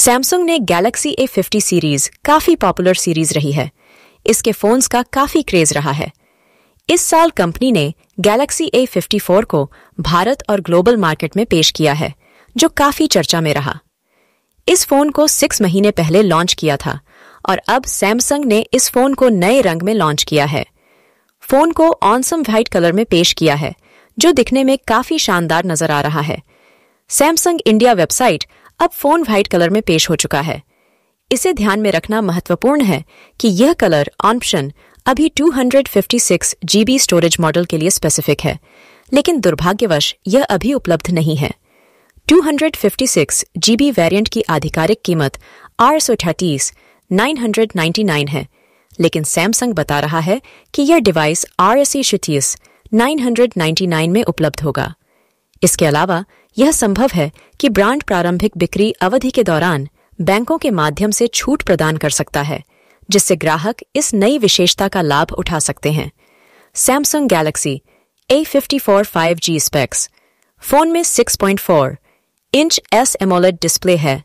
Samsung ने Galaxy A fifty series काफी popular series रही है इसके फोन्स का काफी क्रेज रहा है इस साल कंपनी ने गैलेक्सी ए फिफ्टी फोर को भारत और ग्लोबल मार्केट में पेश किया है जो काफी चर्चा में रहा इस फोन को सिक्स महीने पहले लॉन्च किया था और अब सैमसंग ने इस फोन को नए रंग में लॉन्च किया है फोन को ऑनसम व्हाइट कलर में पेश किया है जो दिखने में काफी शानदार नजर आ रहा है सैमसंग इंडिया वेबसाइट अब फोन व्हाइट कलर में पेश हो चुका है इसे ध्यान में रखना महत्वपूर्ण है कि यह कलर ऑप्शन अभी 256 जीबी स्टोरेज मॉडल के लिए स्पेसिफिक है लेकिन दुर्भाग्यवश यह अभी उपलब्ध नहीं है 256 जीबी वेरिएंट की आधिकारिक कीमत आर सौ अठतीस नाइन है लेकिन सैमसंग बता रहा है कि यह डिवाइस आर एस नाइन में उपलब्ध होगा इसके अलावा यह संभव है कि ब्रांड प्रारंभिक बिक्री अवधि के दौरान बैंकों के माध्यम से छूट प्रदान कर सकता है जिससे ग्राहक इस नई विशेषता का लाभ उठा सकते हैं Samsung Galaxy A fifty four five G specs phone में 6.4 इंच एस एमोलेड डिस्प्ले है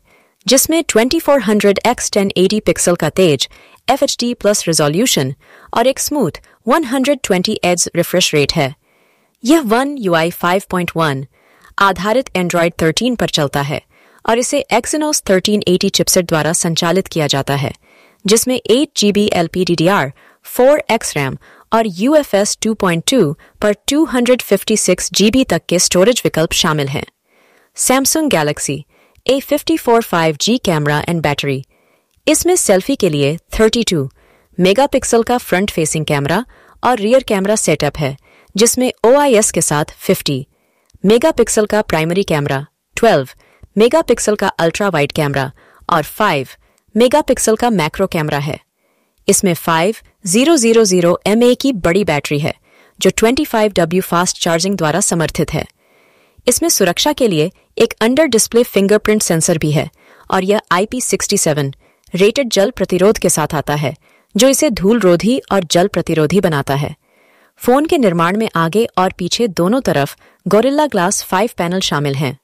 जिसमें 2400x1080 एक्स पिक्सल का तेज F H D plus resolution और एक स्मूथ 120 हंड्रेड रिफ्रेश रेट है यह वन यू आई आधारित एंड्रॉयड 13 पर चलता है और इसे एक्सिनोस 1380 चिपसेट द्वारा संचालित किया जाता है जिसमें eight G B L P D D R four X RAM और U F S two point two पर two hundred fifty six G B तक के स्टोरेज विकल्प शामिल हैं Samsung Galaxy A fifty four five G camera and battery इसमें selfie के लिए थर्टी टू मेगा पिक्सल का फ्रंट फेसिंग कैमरा और रियर कैमरा सेटअप है जिसमें ओ के साथ 50 मेगापिक्सल का प्राइमरी कैमरा 12 मेगापिक्सल का अल्ट्रा वाइड कैमरा और 5 मेगापिक्सल का मैक्रो कैमरा है इसमें 5000 ए की बड़ी बैटरी है जो 25W फास्ट चार्जिंग द्वारा समर्थित है इसमें सुरक्षा के लिए एक अंडर डिस्प्ले फिंगरप्रिंट सेंसर भी है और यह IP67 रेटेड जल प्रतिरोध के साथ आता है जो इसे धूल रोधी और जल प्रतिरोधी बनाता है फोन के निर्माण में आगे और पीछे दोनों तरफ गोरिल्ला ग्लास फाइव पैनल शामिल हैं